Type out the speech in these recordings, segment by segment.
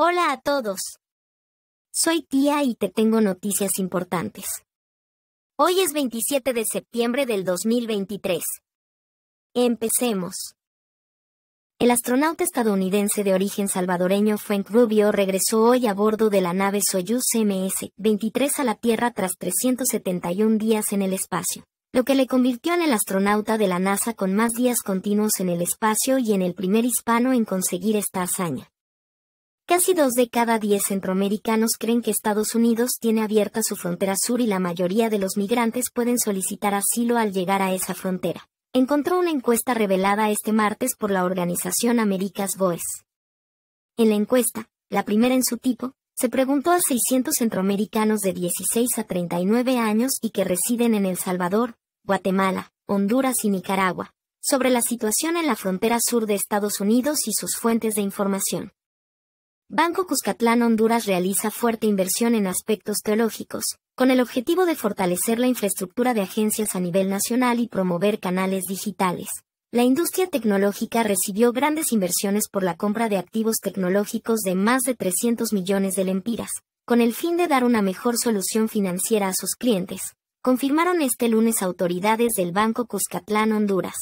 Hola a todos. Soy tía y te tengo noticias importantes. Hoy es 27 de septiembre del 2023. Empecemos. El astronauta estadounidense de origen salvadoreño Frank Rubio regresó hoy a bordo de la nave Soyuz MS-23 a la Tierra tras 371 días en el espacio, lo que le convirtió en el astronauta de la NASA con más días continuos en el espacio y en el primer hispano en conseguir esta hazaña. Casi dos de cada diez centroamericanos creen que Estados Unidos tiene abierta su frontera sur y la mayoría de los migrantes pueden solicitar asilo al llegar a esa frontera. Encontró una encuesta revelada este martes por la organización America's Voice. En la encuesta, la primera en su tipo, se preguntó a 600 centroamericanos de 16 a 39 años y que residen en El Salvador, Guatemala, Honduras y Nicaragua, sobre la situación en la frontera sur de Estados Unidos y sus fuentes de información. Banco Cuscatlán Honduras realiza fuerte inversión en aspectos teológicos, con el objetivo de fortalecer la infraestructura de agencias a nivel nacional y promover canales digitales. La industria tecnológica recibió grandes inversiones por la compra de activos tecnológicos de más de 300 millones de lempiras, con el fin de dar una mejor solución financiera a sus clientes, confirmaron este lunes autoridades del Banco Cuscatlán Honduras.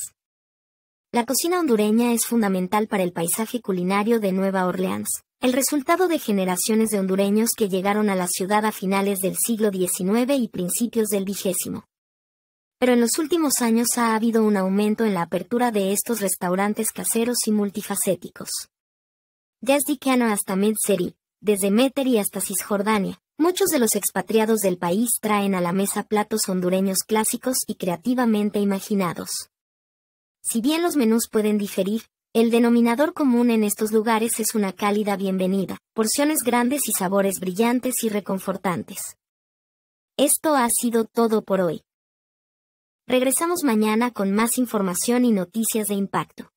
La cocina hondureña es fundamental para el paisaje culinario de Nueva Orleans el resultado de generaciones de hondureños que llegaron a la ciudad a finales del siglo XIX y principios del XX. Pero en los últimos años ha habido un aumento en la apertura de estos restaurantes caseros y multifacéticos. Desde Cano hasta Medseri, desde Meteri hasta Cisjordania, muchos de los expatriados del país traen a la mesa platos hondureños clásicos y creativamente imaginados. Si bien los menús pueden diferir, el denominador común en estos lugares es una cálida bienvenida, porciones grandes y sabores brillantes y reconfortantes. Esto ha sido todo por hoy. Regresamos mañana con más información y noticias de impacto.